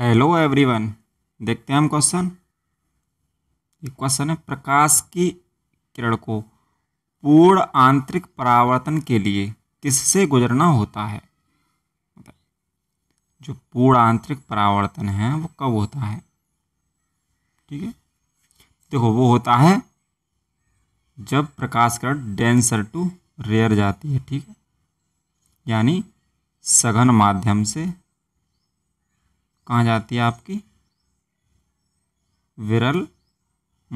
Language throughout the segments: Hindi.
हेलो एवरीवन देखते हैं हम क्वेश्चन ये क्वेश्चन है प्रकाश की किरण को पूर्ण आंतरिक परावर्तन के लिए किससे गुजरना होता है जो पूर्ण आंतरिक परावर्तन है वो कब होता है ठीक है देखो वो होता है जब प्रकाश किरण डेंसर टू रेयर जाती है ठीक है यानी सघन माध्यम से कहाँ जाती है आपकी विरल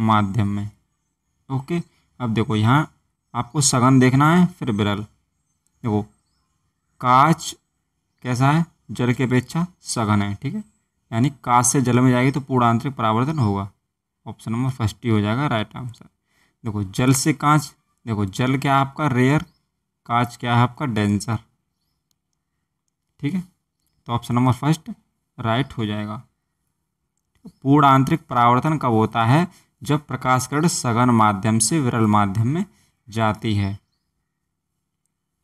माध्यम में ओके अब देखो यहाँ आपको सघन देखना है फिर विरल देखो कांच कैसा है जल की अपेक्षा सघन है ठीक है यानी कांच से जल में जाएगी तो पूर्ण आंतरिक परावर्तन होगा ऑप्शन नंबर फर्स्ट ही हो जाएगा राइट आंसर देखो जल से कांच देखो जल क्या है आपका रेयर कांच क्या है आपका डेंसर ठीक है तो ऑप्शन नंबर फर्स्ट राइट हो जाएगा पूर्ण आंतरिक परावर्तन कब होता है जब प्रकाश किरण सघन माध्यम से विरल माध्यम में जाती है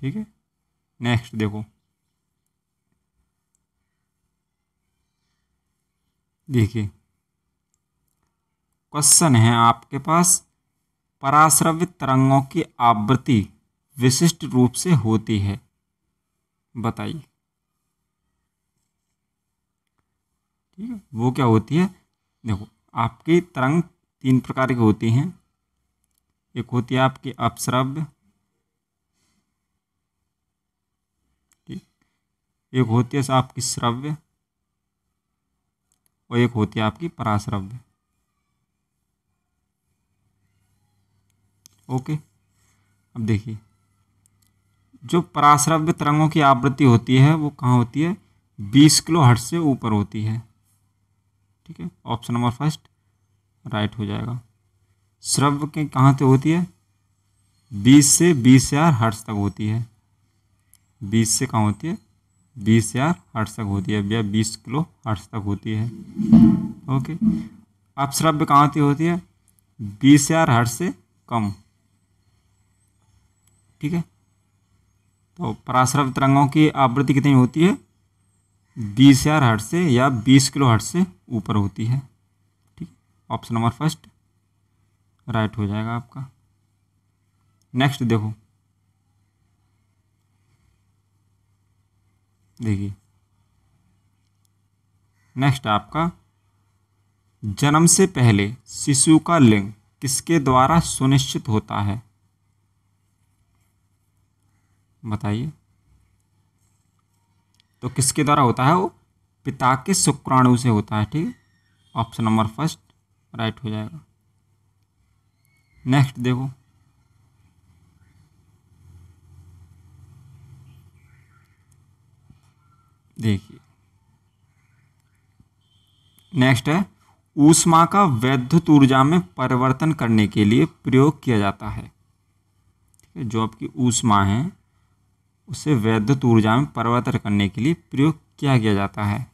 ठीक है नेक्स्ट देखो देखिए क्वेश्चन है आपके पास पराश्रव्य तरंगों की आवृत्ति विशिष्ट रूप से होती है बताइए ठीक है वो क्या होती है देखो आपकी तरंग तीन प्रकार की होती हैं एक होती है आपकी अपश्रव्य एक होती है आपकी श्रव्य और एक होती है आपकी पराश्रव्य ओके अब देखिए जो पराश्रव्य तरंगों की आवृत्ति होती है वो कहाँ होती है बीस किलो हर्ट से ऊपर होती है ठीक है ऑप्शन नंबर फर्स्ट राइट हो जाएगा श्रव्य के कहाँ से होती है बीस से बीस हजार हर्ट्स तक होती है बीस से कहाँ होती है बीस हजार हर्ट्स तक होती है या बीस किलो हर्ट्स तक होती है ओके अब श्रव्य कहाँ से होती है बीस हजार हर्ट्स से कम ठीक है तो पराश्रव तरंगों की आवृत्ति कितनी होती है बीस हज़ार हट से या बीस किलो हट से ऊपर होती है ठीक ऑप्शन नंबर फर्स्ट राइट हो जाएगा आपका नेक्स्ट देखो देखिए नेक्स्ट आपका जन्म से पहले शिशु का लिंग किसके द्वारा सुनिश्चित होता है बताइए तो किसके द्वारा होता है वो पिता के शुक्राणु से होता है ठीक ऑप्शन नंबर फर्स्ट राइट हो जाएगा नेक्स्ट देखो देखिए नेक्स्ट है ऊष्मा का वैद्युत ऊर्जा में परिवर्तन करने के लिए प्रयोग किया जाता है जो आपकी ऊष्मा है उसे वैद्युत ऊर्जा में परिवर्तन करने के लिए प्रयोग किया गया जाता है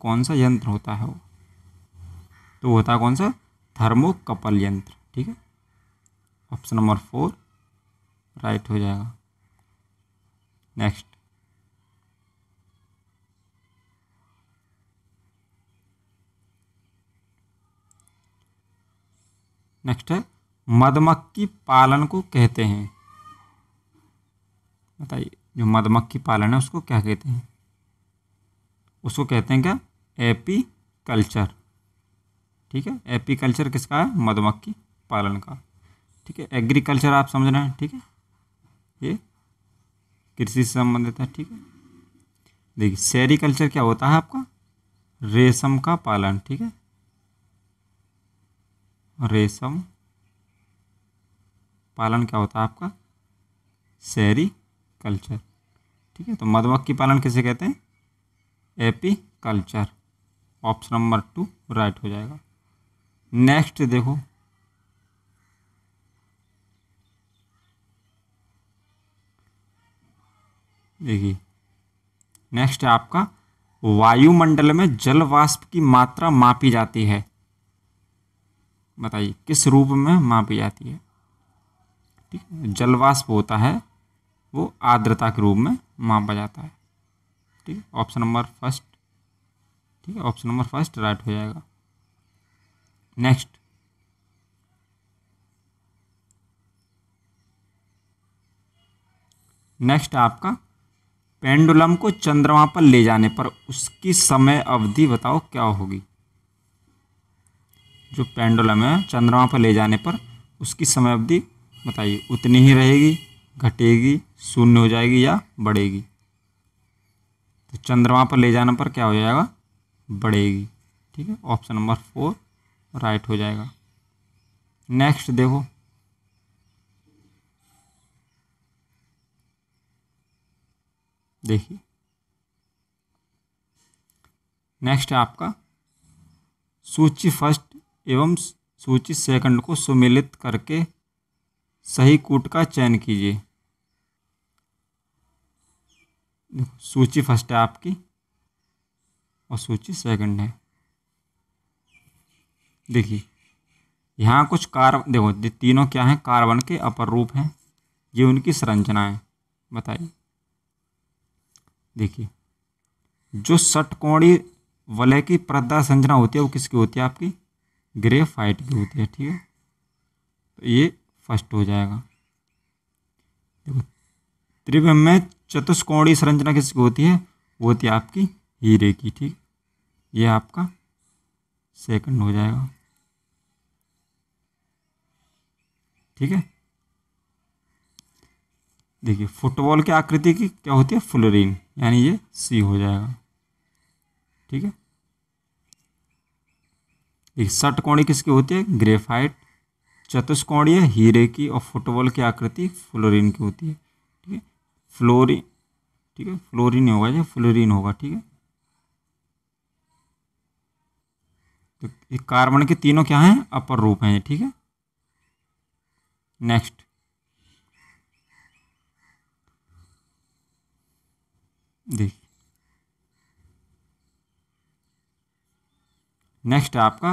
कौन सा यंत्र होता है वो तो होता है कौन सा थर्मोकपल यंत्र ठीक है ऑप्शन नंबर फोर राइट हो जाएगा नेक्स्ट नेक्स्ट है मधुमक्खी पालन को कहते हैं बताइए जो मधुमक्खी पालन है उसको क्या कहते हैं उसको कहते हैं क्या एपी कल्चर ठीक है एपी कल्चर किसका है मधुमक्खी पालन का ठीक है एग्रीकल्चर आप समझ रहे हैं ठीक है ये कृषि से संबंधित है ठीक है देखिए शहरी कल्चर क्या होता है आपका रेशम का पालन ठीक है रेशम पालन क्या होता है आपका शहरी कल्चर ठीक है तो मधुमक्खी पालन किसे कहते हैं apiculture option number two right हो जाएगा नेक्स्ट देखो देखिए नेक्स्ट है आपका वायुमंडल में जल वाष्प की मात्रा मापी जाती है बताइए किस रूप में मापी जाती है ठीक है जल वाष्प होता है वो आर्द्रता के रूप में मापा जाता है ठीक ऑप्शन नंबर फर्स्ट ठीक है ऑप्शन नंबर फर्स्ट राइट हो जाएगा नेक्स्ट नेक्स्ट आपका पेंडुलम को चंद्रमा पर ले जाने पर उसकी समय अवधि बताओ क्या होगी जो पेंडुलम है चंद्रमा पर ले जाने पर उसकी समय अवधि बताइए उतनी ही रहेगी घटेगी शून्य हो जाएगी या बढ़ेगी तो चंद्रमा पर ले जाने पर क्या हो जाएगा बढ़ेगी ठीक है ऑप्शन नंबर फोर राइट हो जाएगा नेक्स्ट देखो देखिए नेक्स्ट है आपका सूची फर्स्ट एवं सूची सेकंड को सुमिलित करके सही कूट का चयन कीजिए सूची फर्स्ट है आपकी और सूची सेकंड है देखिए यहाँ कुछ कार्बन देखो दे, तीनों क्या हैं कार्बन के अपर रूप हैं ये उनकी संरचना है बताइए देखिए जो सटकोणी वलय की प्रदा संरचना होती है वो किसकी होती है आपकी ग्रेफाइट की होती है ठीक है तो ये फर्स्ट हो जाएगा देखो त्रिभुज में चतुष्कोणी संरचना किसकी होती है वो होती है आपकी हीरे की ठीक ये आपका सेकंड हो जाएगा ठीक है देखिए फुटबॉल की आकृति की क्या होती है फुलरीन यानी ये सी हो जाएगा ठीक है सट कोणी किसकी होती है ग्रेफाइट चतुष्कोणीय हीरे की और फुटबॉल की आकृति फ्लोरिन की होती है फ्लोरी ठीक है फ्लोरीन होगा या फ्लोरीन होगा ठीक है तो ये कार्बन के तीनों क्या हैं अपर रूप हैं ठीक है नेक्स्ट देख नेक्स्ट आपका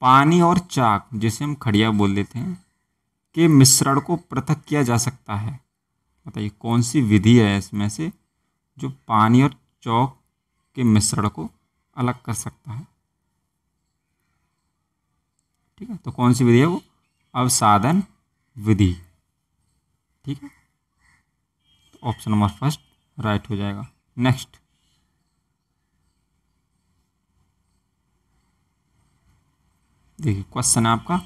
पानी और चाक जिसे हम खड़िया बोल देते हैं के मिश्रण को पृथक किया जा सकता है बताइए कौन सी विधि है इसमें से जो पानी और चौक के मिश्रण को अलग कर सकता है ठीक है तो कौन सी विधि है वो अवसाधन विधि ठीक है तो ऑप्शन नंबर फर्स्ट राइट हो जाएगा नेक्स्ट देखिए क्वेश्चन है आपका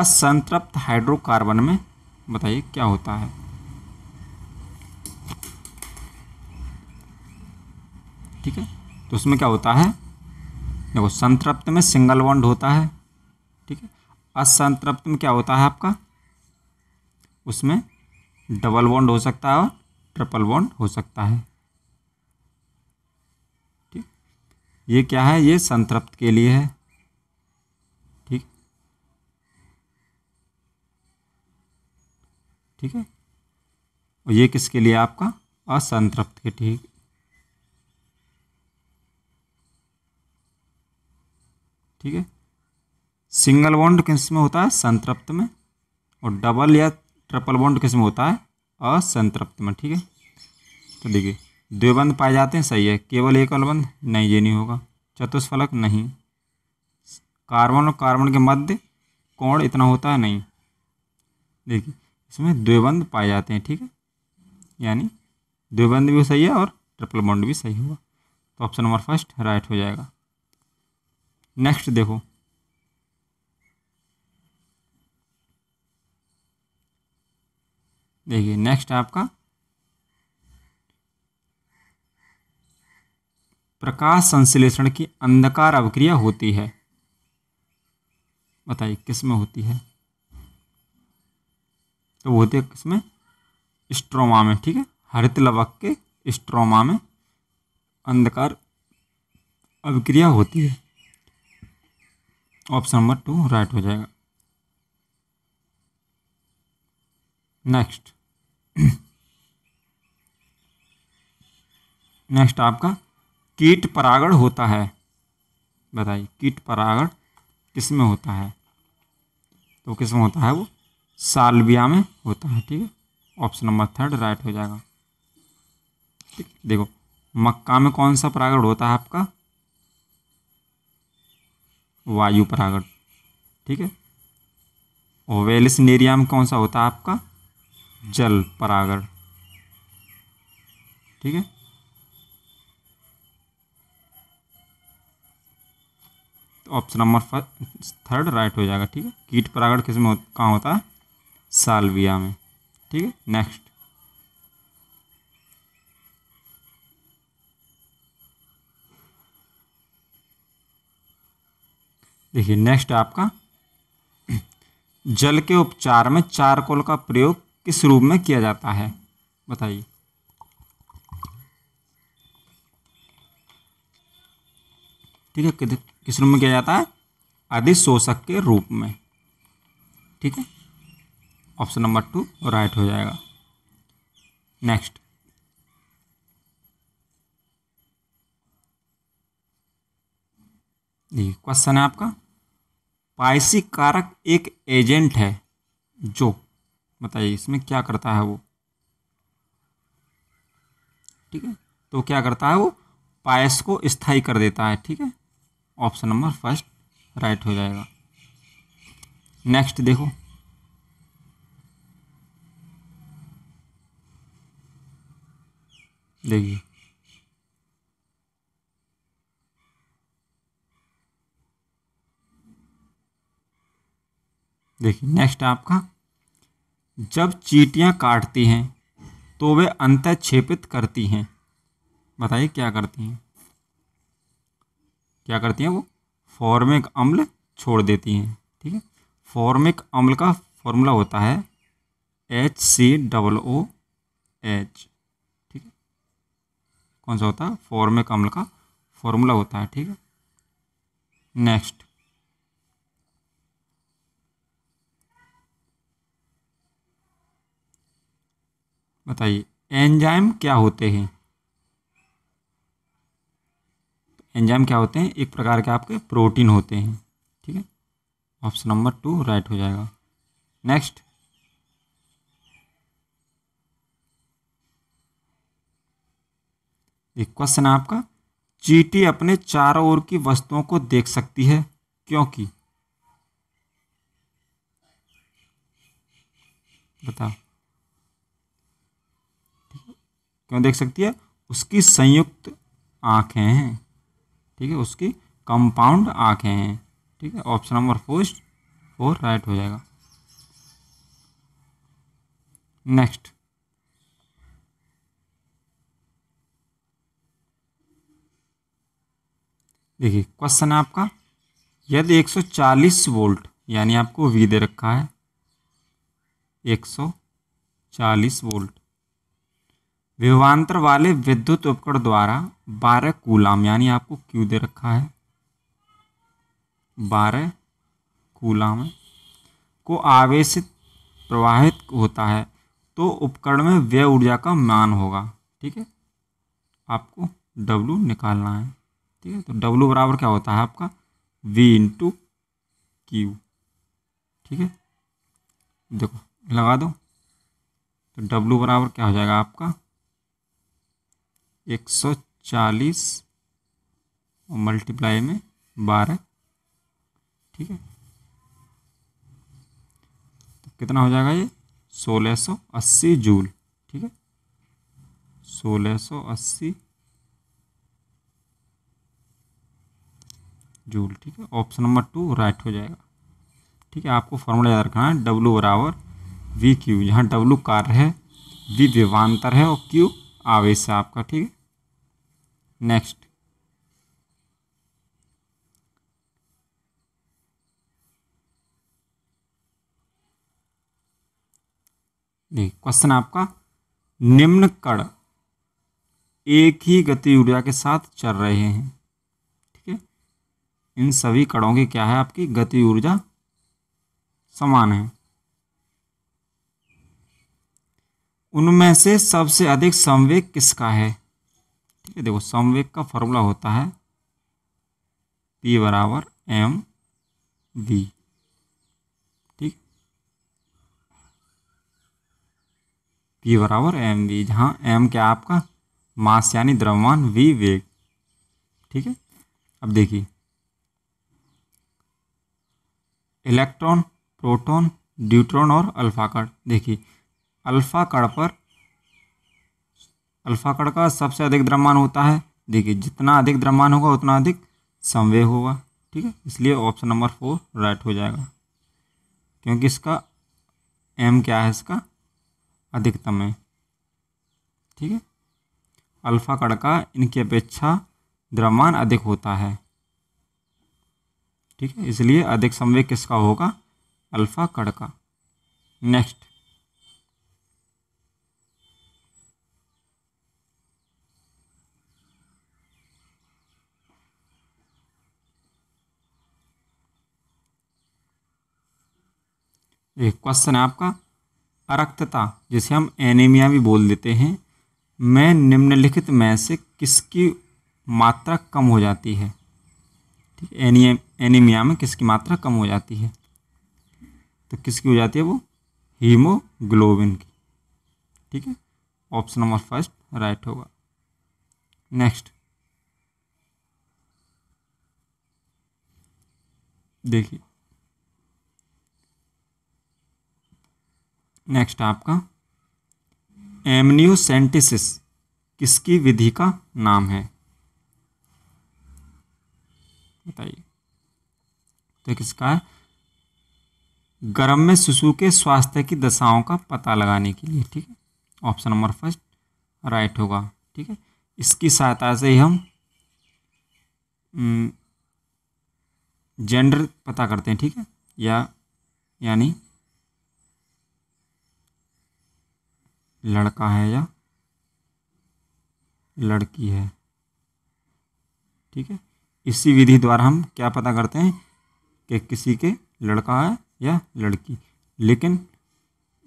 असंतृप्त हाइड्रोकार्बन में बताइए क्या होता है ठीक है तो उसमें क्या होता है देखो संतृप्त में सिंगल बॉन्ड होता है ठीक है असंतृप्त में क्या होता है आपका उसमें डबल बॉन्ड हो सकता है और ट्रिपल बॉन्ड हो सकता है ठीक ये क्या है ये संतृप्त के लिए है ठीक ठीक है और ये किसके लिए आपका असंतृप्त के ठीक ठीक है सिंगल बॉन्ड किस में होता है संतृप्त में और डबल या ट्रिपल बॉन्ड किस में होता है असंतृप्त में ठीक है तो देखिए द्विबंध पाए जाते हैं सही है केवल एक अलबंध नहीं ये नहीं होगा चतुष्फलक नहीं कार्बन और कार्बन के मध्य कोण इतना होता है नहीं देखिए इसमें द्विबंध पाए जाते हैं ठीक है यानी द्विबंध भी सही है और ट्रिपल बॉन्ड भी सही होगा तो ऑप्शन नंबर फर्स्ट राइट हो जाएगा नेक्स्ट देखो देखिए नेक्स्ट आपका प्रकाश संश्लेषण की अंधकार अवक्रिया होती है बताइए किस में होती है तो वो होती है किसमें स्ट्रोमा में ठीक है हरित लवक के स्ट्रोमा में अंधकार अभिक्रिया होती है ऑप्शन नंबर टू राइट हो जाएगा नेक्स्ट नेक्स्ट आपका कीट परागण होता है बताइए कीट परागण किस में होता है तो किसमें होता है वो सालबिया में होता है ठीक है ऑप्शन नंबर थर्ड राइट हो जाएगा ठीक देखो मक्का में कौन सा परागण होता है आपका वायु परागण ठीक है और वेलिसनेरिया में कौन सा होता है आपका जल परागण ठीक है तो ऑप्शन नंबर थर्ड राइट हो जाएगा ठीक है कीट परागण किस में हो, कहाँ होता है सालविया में ठीक है नेक्स्ट देखिए नेक्स्ट आपका जल के उपचार में चारकोल का प्रयोग किस रूप में किया जाता है बताइए ठीक है किस रूप में किया जाता है अधिशोषक के रूप में ठीक है ऑप्शन नंबर टू राइट हो जाएगा नेक्स्ट क्वेश्चन है आपका स्पाइसी कारक एक एजेंट है जो बताइए इसमें क्या करता है वो ठीक है तो क्या करता है वो पायस को स्थाई कर देता है ठीक है ऑप्शन नंबर फर्स्ट राइट हो जाएगा नेक्स्ट देखो देखिए देखिए नेक्स्ट आपका जब चीटियाँ काटती हैं तो वे अंतक्षेपित करती हैं बताइए क्या करती हैं क्या करती हैं वो फॉर्मिक अम्ल छोड़ देती हैं ठीक है फॉर्मिक अम्ल का फॉर्मूला होता है H C double O H ठीक है कौन सा होता है फॉर्मिक अम्ल का फॉर्मूला होता है ठीक है नेक्स्ट बताइए एंजाइम क्या होते हैं एंजाइम क्या होते हैं एक प्रकार के आपके प्रोटीन होते हैं ठीक है ऑप्शन नंबर टू राइट हो जाएगा नेक्स्ट एक क्वेश्चन है आपका चीटी अपने चारों ओर की वस्तुओं को देख सकती है क्योंकि बताओ क्यों देख सकती है उसकी संयुक्त आंखें हैं ठीक है उसकी कंपाउंड आंखें हैं ठीक है option number four four right हो जाएगा नेक्स्ट देखिए क्वेश्चन है आपका यदि 140 वोल्ट यानी आपको वी दे रखा है 140 वोल्ट विभवान्तर वाले विद्युत उपकरण द्वारा बारह कूलाम यानी आपको क्यू दे रखा है बारह कूलाम को आवेशित प्रवाहित होता है तो उपकरण में व्यय ऊर्जा का मान होगा ठीक है आपको डब्लू निकालना है ठीक है तो डब्लू बराबर क्या होता है आपका वी इंटू क्यू ठीक है देखो लगा दो तो डब्लू बराबर क्या हो जाएगा आपका एक सौ चालीस मल्टीप्लाई में बारह ठीक है तो कितना हो जाएगा ये सोलह सौ अस्सी जूल ठीक है सोलह सौ अस्सी जूल ठीक है ऑप्शन नंबर टू राइट हो जाएगा ठीक है आपको फॉर्मूला याद रखना है डब्लू बराबर वी क्यू जहाँ डब्लू कार्य है वी विवान्तर है और क्यू आवेश है आपका ठीक है नेक्स्ट क्वेश्चन आपका निम्न कण एक ही गति ऊर्जा के साथ चल रहे हैं ठीक है इन सभी कणों की क्या है आपकी गति ऊर्जा समान है उनमें से सबसे अधिक संवेग किसका है ठीक है देखो संवेग का फॉर्मूला होता है पी बराबर एम वी ठीक पी बराबर एम वी जहाँ एम क्या आपका मास यानी द्रव्यमान वी वेग ठीक है अब देखिए इलेक्ट्रॉन प्रोटॉन ड्यूट्रॉन और अल्फा देखिए अल्फा कण पर अल्फा कण का सबसे अधिक द्रव्यमान होता है देखिए जितना अधिक द्रव्यमान होगा उतना अधिक संवेग होगा ठीक है इसलिए ऑप्शन नंबर फोर राइट हो जाएगा क्योंकि इसका एम क्या है इसका अधिकतम है ठीक है अल्फा कण का इनकी अपेक्षा द्रव्यमान अधिक होता है ठीक है इसलिए अधिक संवेग किसका होगा अल्फा कण का नेक्स्ट एक क्वेश्चन है आपका अरक्तता जिसे हम एनीमिया भी बोल देते हैं मैं निम्नलिखित में से किसकी मात्रा कम हो जाती है ठीक एनी एनीमिया में किसकी मात्रा कम हो जाती है तो किसकी हो जाती है वो हीमोग्लोबिन की ठीक है ऑप्शन नंबर फर्स्ट राइट होगा नेक्स्ट देखिए नेक्स्ट आपका एमनियोसेंटिसिस किसकी विधि का नाम है बताइए तो किसका है में शिशु के स्वास्थ्य की दशाओं का पता लगाने के लिए ठीक है ऑप्शन नंबर फर्स्ट राइट होगा ठीक है इसकी सहायता से ही हम जेंडर हम्म, पता करते हैं ठीक है या यानी लड़का है या लड़की है ठीक है इसी विधि द्वारा हम क्या पता करते हैं कि किसी के लड़का है या लड़की लेकिन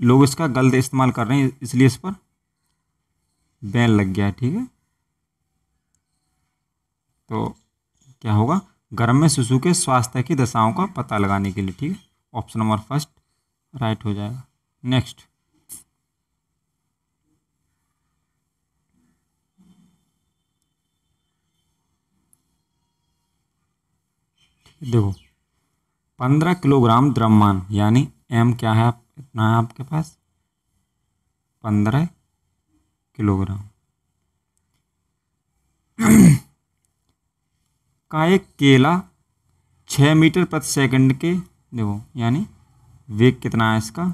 लोग इसका गलत इस्तेमाल कर रहे हैं इसलिए इस पर बैन लग गया है ठीक है तो क्या होगा गर्भ में शिशु के स्वास्थ्य की दशाओं का पता लगाने के लिए ठीक है ऑप्शन नंबर फर्स्ट राइट हो जाएगा नेक्स्ट देखो पंद्रह किलोग्राम द्रव्यमान यानी एम क्या है इतना है आपके पास पंद्रह किलोग्राम का एक केला छ मीटर प्रति सेकंड के देखो यानी वेग कितना है इसका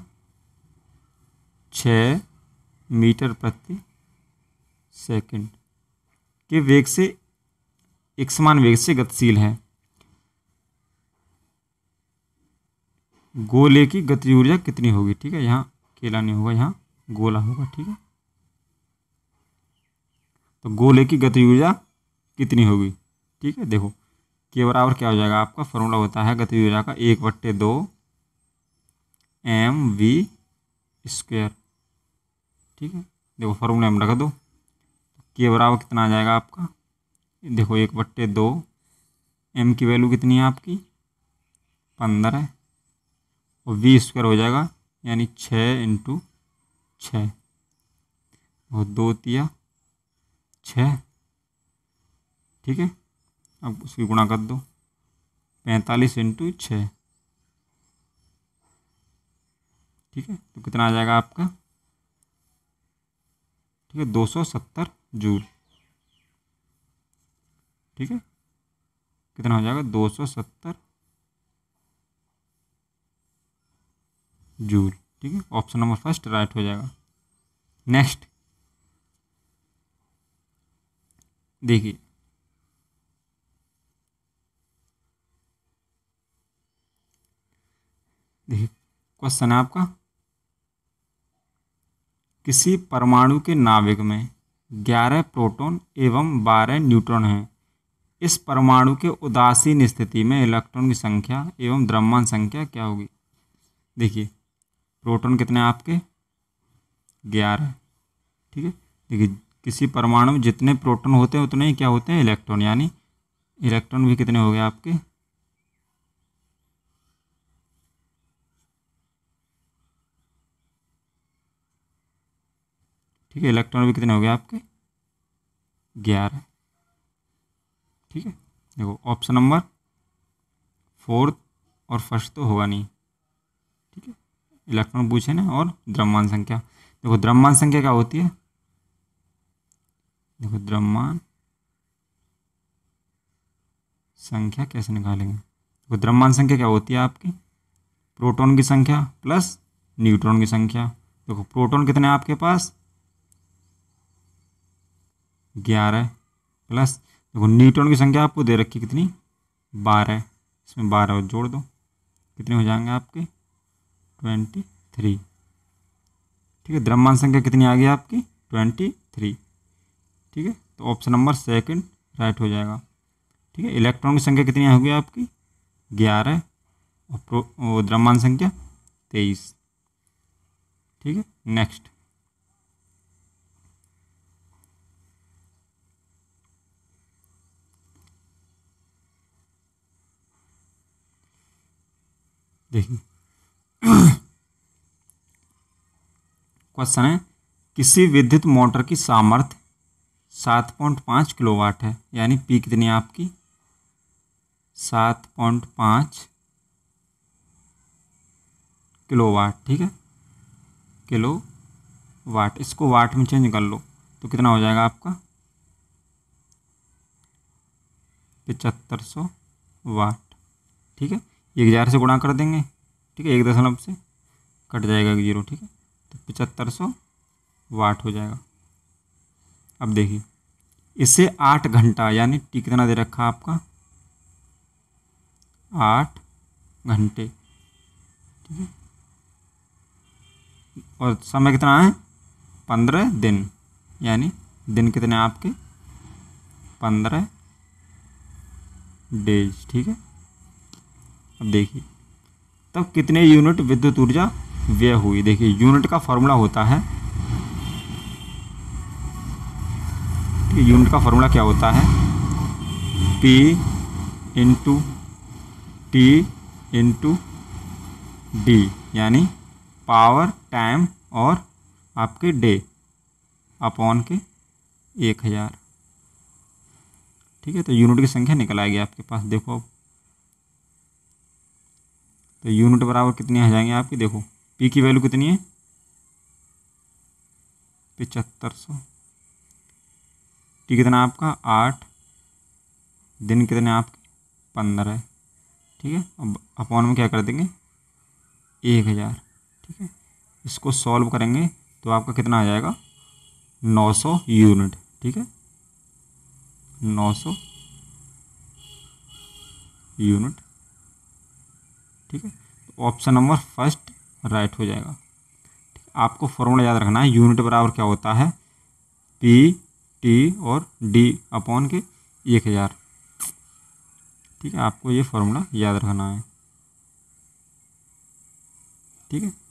छ मीटर प्रति सेकंड के वेग से एक समान वेग से गतिशील है गोले की गति ऊर्जा कितनी होगी ठीक है यहाँ केला नहीं होगा यहाँ गोला होगा ठीक है तो गोले की गति ऊर्जा कितनी होगी ठीक है देखो के बराबर क्या हो जाएगा आपका फॉर्मूला होता है गति ऊर्जा का एक बट्टे दो एम वी स्क्वेयर ठीक है देखो फार्मूला एम रख दो के बराबर कितना आ जाएगा आपका देखो एक बट्टे दो एम की वैल्यू कितनी है आपकी पंद्रह और वी स्क्वायर हो जाएगा यानी छः इंटू छः और दो तिया छः ठीक है अब उसकी गुणा कर दो पैंतालीस इंटू छः ठीक है तो कितना आ जाएगा आपका ठीक है दो सौ सत्तर जूल ठीक है कितना हो जाएगा दो सौ सत्तर जूल ठीक है ऑप्शन नंबर फर्स्ट राइट हो जाएगा नेक्स्ट देखिए देखिए क्वेश्चन है आपका किसी परमाणु के नाभिक में ग्यारह प्रोटॉन एवं बारह न्यूट्रॉन हैं इस परमाणु के उदासीन स्थिति में इलेक्ट्रॉन की संख्या एवं द्रव्यमान संख्या क्या होगी देखिए प्रोटॉन कितने हैं आपके ग्यारह ठीक है देखिए किसी परमाणु में जितने प्रोटॉन होते हैं उतने ही क्या होते हैं इलेक्ट्रॉन यानी इलेक्ट्रॉन भी कितने हो गए आपके ठीक है इलेक्ट्रॉन भी कितने हो गए आपके ग्यारह ठीक है देखो ऑप्शन नंबर फोर्थ और फर्स्ट तो होगा नहीं इलेक्ट्रॉन पूछे ना और द्रव्यमान संख्या देखो द्रव्यमान संख्या क्या होती है देखो द्रव्यमान संख्या कैसे निकालेंगे देखो द्रव्यमान संख्या क्या होती है आपकी प्रोटॉन की संख्या प्लस न्यूट्रॉन की संख्या देखो प्रोटॉन कितने आपके पास ग्यारह प्लस देखो न्यूट्रॉन की संख्या आपको दे रखी कितनी बारह इसमें बारह जोड़ दो कितने हो जाएंगे आपके ट्वेंटी थ्री ठीक है द्रव्यमान संख्या कितनी आ गई आपकी ट्वेंटी थ्री ठीक है तो ऑप्शन नंबर सेकंड राइट हो जाएगा ठीक है इलेक्ट्रॉन की संख्या कितनी होगी आपकी ग्यारह और द्रव्यमान संख्या तेईस ठीक है नेक्स्ट देखिए क्वेश्चन है किसी विद्युत मोटर की सामर्थ्य सात पॉइंट पाँच किलोवाट है यानी पी कितनी है आपकी सात पॉइंट पाँच किलोवाट ठीक है किलो वाट इसको वाट में चेंज कर लो तो कितना हो जाएगा आपका पचहत्तर सौ वाट ठीक है एक हज़ार से गुणा कर देंगे ठीक है एक दशमलव से कट जाएगा जीरो ठीक है तो पचहत्तर सौ वाट हो जाएगा अब देखिए इसे आठ घंटा यानी टी कितना दे रखा आपका आठ घंटे ठीक है और समय कितना है पंद्रह दिन यानी दिन कितने आपके पंद्रह डेज ठीक है अब देखिए तब कितने यूनिट विद्युत ऊर्जा व्यय हुई देखिए यूनिट का फॉर्मूला होता है यूनिट का फॉर्मूला क्या होता है P into T into D यानी पावर टाइम और आपके डे अपॉन के एक हज़ार ठीक है तो यूनिट की संख्या निकल आएगी आपके पास देखो अब तो यूनिट बराबर कितनी आ जाएंगे आपकी देखो पी की वैल्यू कितनी है पिचहत्तर सौ टी कितना आपका आठ दिन कितने आपके पंद्रह ठीक है अब अपॉन में क्या कर देंगे एक हज़ार ठीक है इसको सॉल्व करेंगे तो आपका कितना आ जाएगा नौ सौ यूनिट ठीक है नौ सौ यूनिट ठीक है ऑप्शन नंबर फर्स्ट राइट हो जाएगा आपको फॉर्मूला याद रखना है यूनिट बराबर क्या होता है पी टी और डी अपॉन के एक हज़ार ठीक है आपको ये फॉर्मूला याद रखना है ठीक है